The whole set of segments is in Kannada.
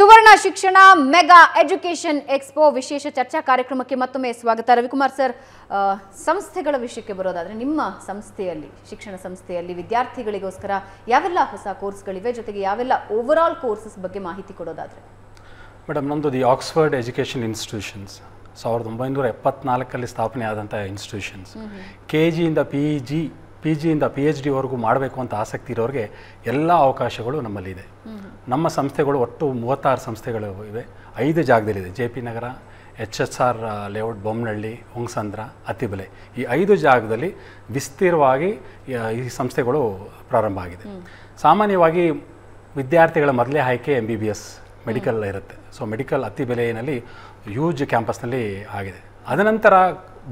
ಸುವರ್ಣ ಶಿಕ್ಷಣ ಮೆಗಾ ಎಜುಕೇಶನ್ ಎಕ್ಸ್ಪೋ ವಿಶೇಷ ಚರ್ಚಾ ಕಾರ್ಯಕ್ರಮಕ್ಕೆ ಮತ್ತೊಮ್ಮೆ ಸ್ವಾಗತ ರವಿಕುಮಾರ್ ಸರ್ ಸಂಸ್ಥೆಗಳ ವಿಷಯಕ್ಕೆ ಬರೋದಾದರೆ ನಿಮ್ಮ ಸಂಸ್ಥೆಯಲ್ಲಿ ಶಿಕ್ಷಣ ಸಂಸ್ಥೆಯಲ್ಲಿ ವಿದ್ಯಾರ್ಥಿಗಳಿಗೋಸ್ಕರ ಯಾವೆಲ್ಲ ಹೊಸ ಕೋರ್ಸ್ಗಳಿವೆ ಜೊತೆಗೆ ಯಾವೆಲ್ಲ ಓವರ್ ಆಲ್ ಕೋರ್ಸಸ್ ಬಗ್ಗೆ ಮಾಹಿತಿ ಕೊಡೋದಾದ್ರೆ ಮೇಡಮ್ ನಮ್ಮದು ದಿ ಆಕ್ಸ್ಫರ್ಡ್ ಎಜುಕೇಷನ್ ಇನ್ಸ್ಟಿಟ್ಯೂಷನ್ಸ್ ಸಾವಿರದ ಒಂಬೈನೂರ ಎಪ್ಪತ್ನಾಲ್ಕಲ್ಲಿ ಸ್ಥಾಪನೆ ಆದಂತಹ ಇನ್ಸ್ಟಿಟ್ಯೂಷನ್ಸ್ ಕೆ ಜಿಯಿಂದ ಪಿ ಜಿ ಪಿ ಜಿಯಿಂದ ಪಿ ಎಚ್ ಡಿವರೆಗೂ ಮಾಡಬೇಕು ಅಂತ ಆಸಕ್ತಿ ಇರೋರಿಗೆ ಎಲ್ಲ ಅವಕಾಶಗಳು ನಮ್ಮಲ್ಲಿದೆ ನಮ್ಮ ಸಂಸ್ಥೆಗಳು ಒಟ್ಟು ಮೂವತ್ತಾರು ಸಂಸ್ಥೆಗಳು ಇವೆ ಐದು ಜಾಗದಲ್ಲಿದೆ J P Nagar H S R layout Bommanahalli Hongasandra Attibele ಈ ಐದು ಜಾಗದಲ್ಲಿ ವಿಸ್ತೀರ್ಣವಾಗಿ ಈ ಸಂಸ್ಥೆಗಳು ಪ್ರಾರಂಭ ಆಗಿದೆ ಸಾಮಾನ್ಯವಾಗಿ ವಿದ್ಯಾರ್ಥಿಗಳ ಮೊದಲೇ ಆಯ್ಕೆ M B B S medical ಇರುತ್ತೆ ಸೊ ಮೆಡಿಕಲ್ ಅತಿ ಬೆಲೆಯಲ್ಲಿ ಯೂಜ್ ಕ್ಯಾಂಪಸ್ನಲ್ಲಿ ಆಗಿದೆ ಅದನಂತರ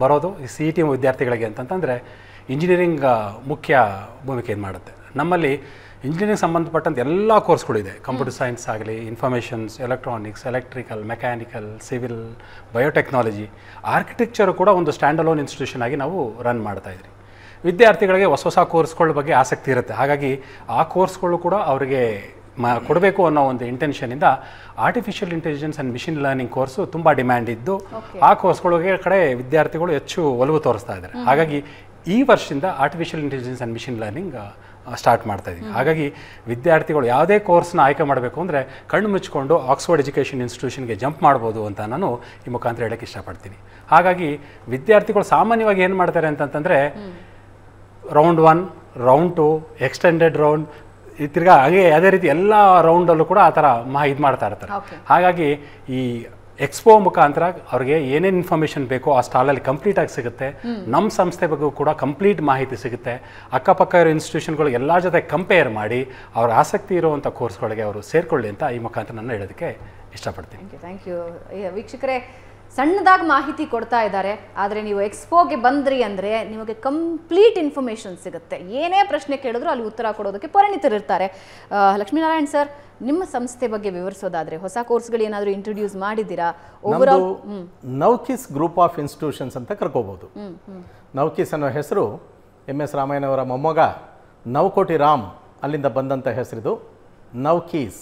ಬರೋದು ಈ ಸಿ ಇ ಟಿ ವಿದ್ಯಾರ್ಥಿಗಳಿಗೆ ಅಂತಂತಂದರೆ ಇಂಜಿನಿಯರಿಂಗ್ ಮುಖ್ಯ ಭೂಮಿಕೆ ಏನು ಮಾಡುತ್ತೆ ನಮ್ಮಲ್ಲಿ ಇಂಜಿನಿಯರಿಂಗ್ ಸಂಬಂಧಪಟ್ಟಂಥ ಎಲ್ಲ ಕೋರ್ಸ್ಗಳಿದೆ ಕಂಪ್ಯೂಟರ್ ಸೈನ್ಸ್ ಆಗಲಿ informations electronics electrical mechanical civil biotechnology architecture ಕೂಡ ಒಂದು ಸ್ಟ್ಯಾಂಡ್ ಅಲೋನ್ ಇನ್ಸ್ಟಿಟ್ಯೂಷನ್ ಆಗಿ ನಾವು ರನ್ ಮಾಡ್ತಾ ಇದ್ರಿ ವಿದ್ಯಾರ್ಥಿಗಳಿಗೆ ಹೊಸ ಹೊಸ ಕೋರ್ಸ್ಗಳ ಬಗ್ಗೆ ಆಸಕ್ತಿ ಇರುತ್ತೆ ಹಾಗಾಗಿ ಆ ಕೋರ್ಸ್ಗಳು ಕೂಡ ಅವರಿಗೆ ಮ ಕೊಡಬೇಕು ಅನ್ನೋ ಒಂದು ಇಂಟೆನ್ಷನಿಂದ artificial intelligence and machine learning course ತುಂಬ ಡಿಮ್ಯಾಂಡ್ ಇದ್ದು ಆ ಕೋರ್ಸ್ಗಳಿಗೆ ಕಡೆ ವಿದ್ಯಾರ್ಥಿಗಳು ಹೆಚ್ಚು ಒಲವು ತೋರಿಸ್ತಾ ಇದ್ದಾರೆ ಹಾಗಾಗಿ ಈ ವರ್ಷದಿಂದ artificial intelligence and machine learning start ಮಾಡ್ತಾ ಇದ್ದೀವಿ ಹಾಗಾಗಿ ವಿದ್ಯಾರ್ಥಿಗಳು ಯಾವುದೇ ಕೋರ್ಸ್ನ ಆಯ್ಕೆ ಮಾಡಬೇಕು ಅಂದರೆ ಕಣ್ಣು ಮುಚ್ಚಿಕೊಂಡು ಆಕ್ಸ್ಫೋರ್ಡ್ ಎಜುಕೇಷನ್ ಇನ್ಸ್ಟಿಟ್ಯೂಷನ್ಗೆ ಜಂಪ್ ಮಾಡ್ಬೋದು ಅಂತ ನಾನು ಈ ಮುಖಾಂತರ ಹೇಳೋಕ್ಕೆ ಇಷ್ಟಪಡ್ತೀನಿ ಹಾಗಾಗಿ ವಿದ್ಯಾರ್ಥಿಗಳು ಸಾಮಾನ್ಯವಾಗಿ ಏನು ಮಾಡ್ತಾರೆ ಅಂತಂತಂದರೆ round one round two extended round ಈ ತಿರ್ಗಾ ಹಾಗೆ ಯಾವುದೇ ರೀತಿ ಎಲ್ಲ ರೌಂಡಲ್ಲೂ ಕೂಡ ಆ ಥರ ಮಾ ಇದು ಮಾಡ್ತಾ ಇರ್ತಾರೆ ಹಾಗಾಗಿ ಈ ಎಕ್ಸ್ಪೋ ಮುಖಾಂತರ ಅವ್ರಿಗೆ ಏನೇನು ಇನ್ಫಾರ್ಮೇಷನ್ ಬೇಕೋ ಆ ಸ್ಟಾಲಲ್ಲಿ ಕಂಪ್ಲೀಟ್ ಆಗಿ ಸಿಗುತ್ತೆ ನಮ್ಮ ಸಂಸ್ಥೆ ಬಗ್ಗೆ ಕೂಡ ಕಂಪ್ಲೀಟ್ ಮಾಹಿತಿ ಸಿಗುತ್ತೆ ಅಕ್ಕಪಕ್ಕ ಇರೋ ಇನ್ಸ್ಟಿಟ್ಯೂಷನ್ಗಳು ಎಲ್ಲ ಜೊತೆ ಕಂಪೇರ್ ಮಾಡಿ ಅವ್ರ ಆಸಕ್ತಿ ಇರುವಂಥ ಕೋರ್ಸ್ಗಳಿಗೆ ಅವರು ಸೇರಿಕೊಳ್ಳಿ ಅಂತ ಈ ಮುಖಾಂತರ ನಾನು ಹೇಳೋದಕ್ಕೆ ಇಷ್ಟಪಡ್ತೀನಿ ಥ್ಯಾಂಕ್ ಯು ವೀಕ್ಷಕರೇ ಸಣ್ಣದಾಗಿ ಮಾಹಿತಿ ಕೊಡ್ತಾ ಇದ್ದಾರೆ ಆದರೆ ನೀವು ಎಕ್ಸ್ಪೋಗೆ ಬಂದ್ರಿ ಅಂದರೆ ನಿಮಗೆ ಕಂಪ್ಲೀಟ್ ಇನ್ಫಾರ್ಮೇಷನ್ ಸಿಗುತ್ತೆ ಏನೇ ಪ್ರಶ್ನೆ ಕೇಳಿದ್ರು ಅಲ್ಲಿ ಉತ್ತರ ಕೊಡೋದಕ್ಕೆ ಪರಿಣಿತರಿರ್ತಾರೆ ಲಕ್ಷ್ಮೀನಾರಾಯಣ್ ಸರ್ ನಿಮ್ಮ ಸಂಸ್ಥೆ ಬಗ್ಗೆ ವಿವರಿಸೋದಾದರೆ ಹೊಸ ಕೋರ್ಸ್ಗಳು ಏನಾದರೂ ಇಂಟ್ರೊಡ್ಯೂಸ್ ಮಾಡಿದ್ದೀರಾ ಓವರ್ ನೌಕಿಸ್ ಗ್ರೂಪ್ ಆಫ್ ಇನ್ಸ್ಟಿಟ್ಯೂಷನ್ಸ್ ಅಂತ ಕರ್ಕೋಬಹುದು ನೌಕಿಸ್ ಅನ್ನೋ ಹೆಸರು ಎಮ್ ಎಸ್ ರಾಮಯ್ಯನವರ ಮೊಮ್ಮಗ ನೌಕೋಟಿ ರಾಮ್ ಅಲ್ಲಿಂದ ಬಂದಂಥ ಹೆಸರಿದು ನೌಕೀಸ್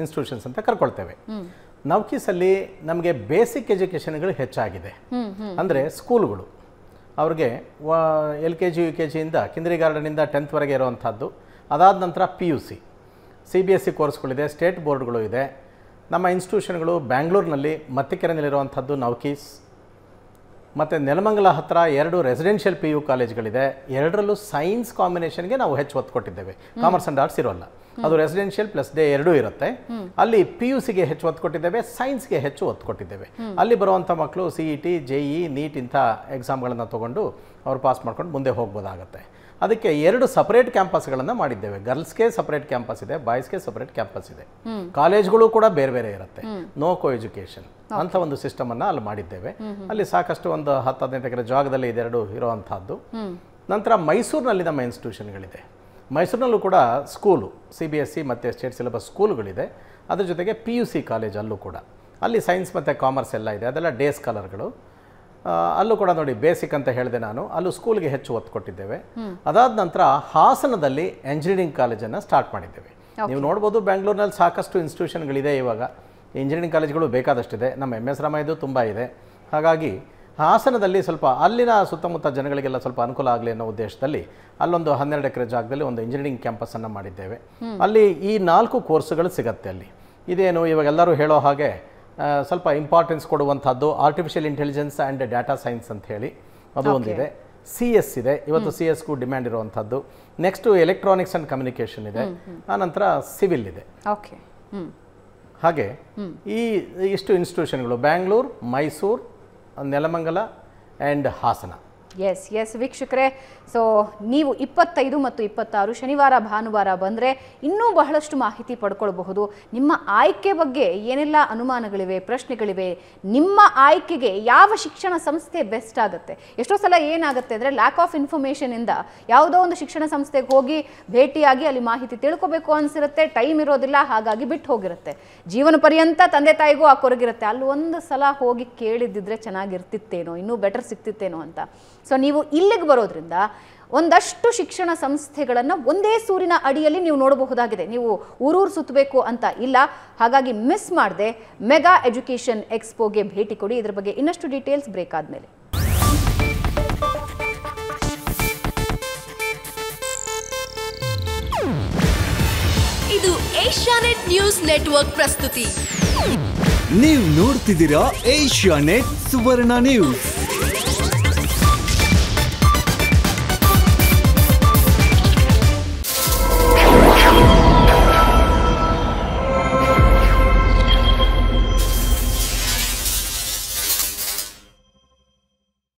ಇನ್ಸ್ಟಿಟ್ಯೂಷನ್ಸ್ ಅಂತ ಕರ್ಕೊಳ್ತೇವೆ ನೌಕಿಸಲ್ಲಿ ನಮಗೆ ಬೇಸಿಕ್ ಎಜುಕೇಷನ್ಗಳು ಹೆಚ್ಚಾಗಿದೆ ಅಂದರೆ ಸ್ಕೂಲ್ಗಳು ಅವ್ರಿಗೆ L K G U K ಜಿಯಿಂದ ಕಿಂದ್ರಿ ಗಾರ್ಡನಿಂದ ಟೆಂತ್ವರೆಗೆ ಇರುವಂಥದ್ದು ಅದಾದ ನಂತರ P U C C B S C ಕೋರ್ಸ್ಗಳಿದೆ ಸ್ಟೇಟ್ ಬೋರ್ಡ್ಗಳು ಇದೆ ನಮ್ಮ ಇನ್ಸ್ಟಿಟ್ಯೂಷನ್ಗಳು ಬ್ಯಾಂಗ್ಳೂರಿನಲ್ಲಿ ಮತ್ತಿಕೆರೆಯಲ್ಲಿರುವಂಥದ್ದು ನೌಕೀಸ್ ಮತ್ತು ನೆಲಮಂಗಲ ಹತ್ತಿರ ಎರಡು ರೆಸಿಡೆನ್ಷಿಯಲ್ ಪಿ ಯು ಕಾಲೇಜ್ಗಳಿದೆ ಎರಡರಲ್ಲೂ ಸೈನ್ಸ್ ಕಾಂಬಿನೇಷನ್ಗೆ ನಾವು ಹೆಚ್ಚು ಒತ್ತು ಕೊಟ್ಟಿದ್ದೇವೆ ಕಾಮರ್ಸ್ ಆ್ಯಂಡ್ ಆರ್ಟ್ಸ್ ಇರೋಲ್ಲ ಅದು ರೆಸಿಡೆನ್ಷಿಯಲ್ ಪ್ಲಸ್ ಡೇ ಎರಡೂ ಇರುತ್ತೆ ಅಲ್ಲಿ ಪಿ ಯು ಸಿಗೆ ಹೆಚ್ಚು ಒತ್ತು ಕೊಟ್ಟಿದ್ದೇವೆ ಸೈನ್ಸ್ಗೆ ಹೆಚ್ಚು ಒತ್ತು ಕೊಟ್ಟಿದ್ದೇವೆ ಅಲ್ಲಿ ಬರುವಂಥ ಮಕ್ಕಳು C E T J E NEET ಇಂಥ ಎಕ್ಸಾಮ್ಗಳನ್ನು ತೊಗೊಂಡು ಅವರು ಪಾಸ್ ಮಾಡ್ಕೊಂಡು ಮುಂದೆ ಹೋಗ್ಬೋದಾಗತ್ತೆ ಅದಕ್ಕೆ ಎರಡು ಸಪರೇಟ್ ಕ್ಯಾಂಪಸ್ಗಳನ್ನು ಮಾಡಿದ್ದೇವೆ ಗರ್ಲ್ಸ್ಗೆ ಸಪರೇಟ್ ಕ್ಯಾಂಪಸ್ ಇದೆ ಬಾಯ್ಸ್ಗೆ ಸಪರೇಟ್ ಕ್ಯಾಂಪಸ್ ಇದೆ ಕಾಲೇಜ್ಗಳು ಕೂಡ ಬೇರೆ ಬೇರೆ ಇರುತ್ತೆ ನೋ ಕೋ ಎಜುಕೇಶನ್ ಅಂತ ಒಂದು ಸಿಸ್ಟಮ್ ಅನ್ನ ಅಲ್ಲಿ ಮಾಡಿದ್ದೇವೆ ಅಲ್ಲಿ ಸಾಕಷ್ಟು ಒಂದು ಹತ್ತು ಹದಿನೈದು ಎಕರೆ ಜಾಗದಲ್ಲಿ ಇದೆರಡು ಇರುವಂತಹದ್ದು ನಂತರ ಮೈಸೂರಿನಲ್ಲಿ ನಮ್ಮ ಇನ್ಸ್ಟಿಟ್ಯೂಷನ್ಗಳಿದೆ ಮೈಸೂರಿನಲ್ಲೂ ಕೂಡ school C B S C ಮತ್ತು ಸ್ಟೇಟ್ ಸಿಲೆಬಸ್ ಸ್ಕೂಲ್ಗಳಿದೆ ಅದ್ರ ಜೊತೆಗೆ ಪಿ ಯು ಸಿ ಕಾಲೇಜಲ್ಲೂ ಕೂಡ ಅಲ್ಲಿ ಸೈನ್ಸ್ ಮತ್ತು ಕಾಮರ್ಸ್ ಎಲ್ಲ ಇದೆ ಅದೆಲ್ಲ ಡೇ ಸ್ಕಾಲರ್ಗಳು ಅಲ್ಲೂ ಕೂಡ ನೋಡಿ ಬೇಸಿಕ್ ಅಂತ ಹೇಳಿದೆ ನಾನು ಅಲ್ಲೂ ಸ್ಕೂಲ್ಗೆ ಹೆಚ್ಚು ಒತ್ತು ಕೊಟ್ಟಿದ್ದೇವೆ ಅದಾದ ನಂತರ ಹಾಸನದಲ್ಲಿ ಎಂಜಿನಿಯರಿಂಗ್ ಕಾಲೇಜನ್ನು ಸ್ಟಾರ್ಟ್ ಮಾಡಿದ್ದೇವೆ ನೀವು ನೋಡ್ಬೋದು ಬೆಂಗಳೂರಿನಲ್ಲಿ ಸಾಕಷ್ಟು ಇನ್ಸ್ಟಿಟ್ಯೂಷನ್ಗಳಿದೆ ಇವಾಗ ಇಂಜಿನಿಯರಿಂಗ್ ಕಾಲೇಜ್ಗಳು ಬೇಕಾದಷ್ಟಿದೆ ನಮ್ಮ ಎಮ್ ಎಸ್ ರಾಮಯ್ಯದು ತುಂಬ ಇದೆ ಹಾಗಾಗಿ ಹಾಸನದಲ್ಲಿ ಸ್ವಲ್ಪ ಅಲ್ಲಿನ ಸುತ್ತಮುತ್ತ ಜನಗಳಿಗೆಲ್ಲ ಸ್ವಲ್ಪ ಅನುಕೂಲ ಆಗಲಿ ಅನ್ನೋ ಉದ್ದೇಶದಲ್ಲಿ ಅಲ್ಲೊಂದು ಹನ್ನೆರಡು ಎಕರೆ ಜಾಗದಲ್ಲಿ ಒಂದು ಇಂಜಿನಿಯರಿಂಗ್ ಕ್ಯಾಂಪಸನ್ನು ಮಾಡಿದ್ದೇವೆ ಅಲ್ಲಿ ಈ ನಾಲ್ಕು ಕೋರ್ಸ್ಗಳು ಸಿಗತ್ತೆ ಅಲ್ಲಿ ಇದೇನು ಇವಾಗೆಲ್ಲರೂ ಹೇಳೋ ಹಾಗೆ ಸ್ವಲ್ಪ ಇಂಪಾರ್ಟೆನ್ಸ್ ಕೊಡುವಂಥದ್ದು artificial intelligence and data science ಅಂತ ಹೇಳಿ ಅದು ಒಂದಿದೆ ಸಿ ಎಸ್ ಇದೆ ಇವತ್ತು ಸಿ ಎಸ್ಗೂ ಡಿಮ್ಯಾಂಡ್ ಇರುವಂಥದ್ದು ನೆಕ್ಸ್ಟು ಎಲೆಕ್ಟ್ರಾನಿಕ್ಸ್ ಆ್ಯಂಡ್ ಕಮ್ಯುನಿಕೇಷನ್ ಇದೆ ಆನಂತರ ಸಿವಿಲ್ ಇದೆ ಓಕೆ ಹಾಗೆ ಈ ಇಷ್ಟು ಇನ್ಸ್ಟಿಟ್ಯೂಷನ್ಗಳು Bangalore Mysuru Nelamangala and Hassan S S ವೀಕ್ಷಕರೇ ಸೊ ನೀವು ಇಪ್ಪತ್ತೈದು ಮತ್ತು ಇಪ್ಪತ್ತಾರು ಶನಿವಾರ ಭಾನುವಾರ ಬಂದರೆ ಇನ್ನೂ ಬಹಳಷ್ಟು ಮಾಹಿತಿ ಪಡ್ಕೊಳ್ಬಹುದು ನಿಮ್ಮ ಆಯ್ಕೆ ಬಗ್ಗೆ ಏನೆಲ್ಲ ಅನುಮಾನಗಳಿವೆ ಪ್ರಶ್ನೆಗಳಿವೆ ನಿಮ್ಮ ಆಯ್ಕೆಗೆ ಯಾವ ಶಿಕ್ಷಣ ಸಂಸ್ಥೆ ಬೆಸ್ಟ್ ಆಗುತ್ತೆ ಎಷ್ಟೋ ಸಲ ಏನಾಗುತ್ತೆ ಅಂದರೆ ಲ್ಯಾಕ್ ಆಫ್ ಇನ್ಫಾರ್ಮೇಷನಿಂದ ಯಾವುದೋ ಒಂದು ಶಿಕ್ಷಣ ಸಂಸ್ಥೆಗೆ ಹೋಗಿ ಭೇಟಿಯಾಗಿ ಅಲ್ಲಿ ಮಾಹಿತಿ ತಿಳ್ಕೊಬೇಕು ಅನಿಸಿರುತ್ತೆ ಟೈಮ್ ಇರೋದಿಲ್ಲ ಹಾಗಾಗಿ ಬಿಟ್ಟು ಹೋಗಿರುತ್ತೆ ಜೀವನ ಪರ್ಯಂತ ತಂದೆ ತಾಯಿಗೂ ಆ ಕೊರಗಿರುತ್ತೆ ಅಲ್ಲಿ ಒಂದು ಸಲ ಹೋಗಿ ಕೇಳಿದ್ದಿದ್ರೆ ಚೆನ್ನಾಗಿರ್ತಿತ್ತೇನೋ ಇನ್ನೂ ಬೆಟರ್ ಸಿಕ್ತಿತ್ತೇನೋ ಅಂತ ಸೊ ನೀವು ಇಲ್ಲಿಗೆ ಬರೋದ್ರಿಂದ ಒಂದಷ್ಟು ಶಿಕ್ಷಣ ಸಂಸ್ಥೆಗಳನ್ನು ಒಂದೇ ಸೂರಿನ ಅಡಿಯಲ್ಲಿ ನೀವು ನೋಡಬಹುದಾಗಿದೆ ನೀವು ಊರೂರು ಸುತ್ತಬೇಕು ಅಂತ ಇಲ್ಲ ಹಾಗಾಗಿ ಮಿಸ್ ಮಾಡದೆ ಮೆಗಾ ಎಜುಕೇಷನ್ ಎಕ್ಸ್ಪೋಗೆ ಭೇಟಿ ಕೊಡಿ ಇದ್ರ ಬಗ್ಗೆ ಇನ್ನಷ್ಟು ಡೀಟೇಲ್ಸ್ ಬ್ರೇಕ್ ಆದಮೇಲೆ ಇದು ಏಷ್ಯಾನೆಟ್ ನ್ಯೂಸ್ ನೆಟ್ವರ್ಕ್ ಪ್ರಸ್ತುತಿ ನೀವು ನೋಡ್ತಿದ್ದೀರಾ ಏಷ್ಯಾನೆಟ್ ಸುವರ್ಣ ನ್ಯೂಸ್